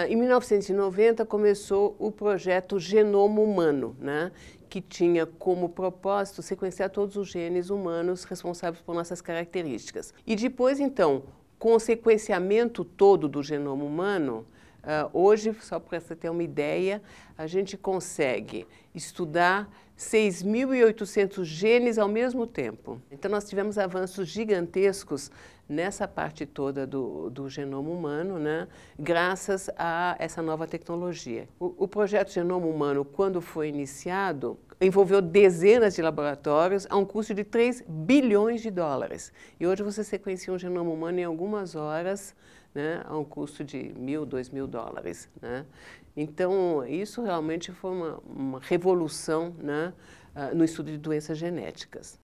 Em 1990 começou o projeto Genoma Humano, né? que tinha como propósito sequenciar todos os genes humanos responsáveis por nossas características. E depois, então, com o sequenciamento todo do genoma humano, Uh, hoje, só para você ter uma ideia, a gente consegue estudar 6.800 genes ao mesmo tempo. Então, nós tivemos avanços gigantescos nessa parte toda do, do genoma humano, né? graças a essa nova tecnologia. O, o projeto Genoma Humano, quando foi iniciado, envolveu dezenas de laboratórios a um custo de 3 bilhões de dólares. E hoje você sequencia um genoma humano em algumas horas, né, a um custo de mil, dois mil dólares. Né? Então, isso realmente foi uma, uma revolução né, ah, no estudo de doenças genéticas.